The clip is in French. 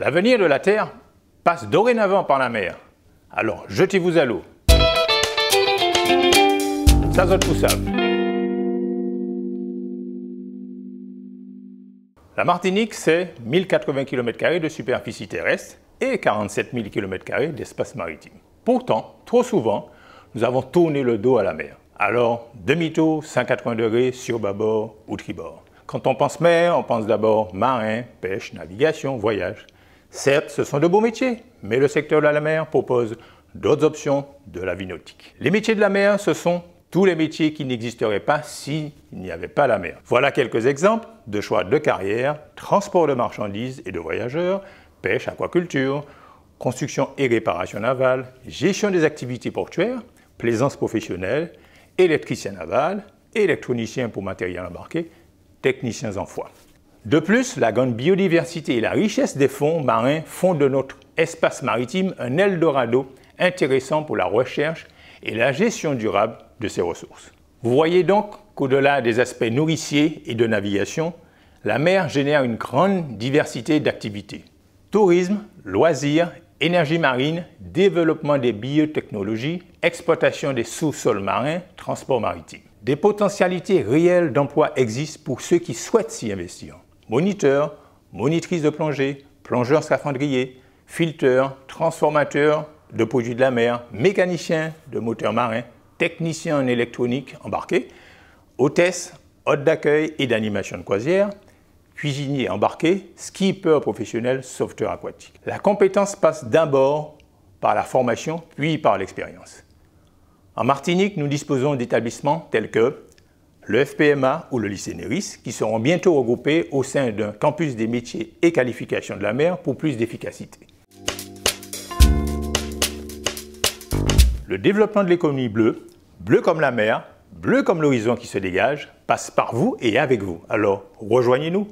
L'avenir de la Terre passe dorénavant par la mer. Alors jetez-vous à l'eau. Ça tout ça. La Martinique, c'est 1080 km de superficie terrestre et 47 000 km d'espace maritime. Pourtant, trop souvent, nous avons tourné le dos à la mer. Alors, demi-tour, 180 degrés sur bâbord ou tribord. Quand on pense mer, on pense d'abord marin, pêche, navigation, voyage. Certes, ce sont de beaux métiers, mais le secteur de la mer propose d'autres options de la vie nautique. Les métiers de la mer, ce sont tous les métiers qui n'existeraient pas s'il n'y avait pas la mer. Voilà quelques exemples de choix de carrière, transport de marchandises et de voyageurs, pêche, aquaculture, construction et réparation navale, gestion des activités portuaires, plaisance professionnelle, électricien naval, électronicien pour matériel embarqué, techniciens en foie. De plus, la grande biodiversité et la richesse des fonds marins font de notre espace maritime un Eldorado intéressant pour la recherche et la gestion durable de ces ressources. Vous voyez donc qu'au-delà des aspects nourriciers et de navigation, la mer génère une grande diversité d'activités. Tourisme, loisirs, énergie marine, développement des biotechnologies, exploitation des sous-sols marins, transport maritime. Des potentialités réelles d'emploi existent pour ceux qui souhaitent s'y investir moniteur, monitrice de plongée, plongeur scaphandrier, filteur, transformateur de produits de la mer, mécanicien de moteur marin, technicien en électronique embarqué, hôtesse, hôte d'accueil et d'animation de croisière, cuisinier embarqué, skipper professionnel, sauveteur aquatique. La compétence passe d'abord par la formation, puis par l'expérience. En Martinique, nous disposons d'établissements tels que le FPMA ou le lycée Neris, qui seront bientôt regroupés au sein d'un campus des métiers et qualifications de la mer pour plus d'efficacité. Le développement de l'économie bleue, bleu comme la mer, bleu comme l'horizon qui se dégage, passe par vous et avec vous. Alors rejoignez-nous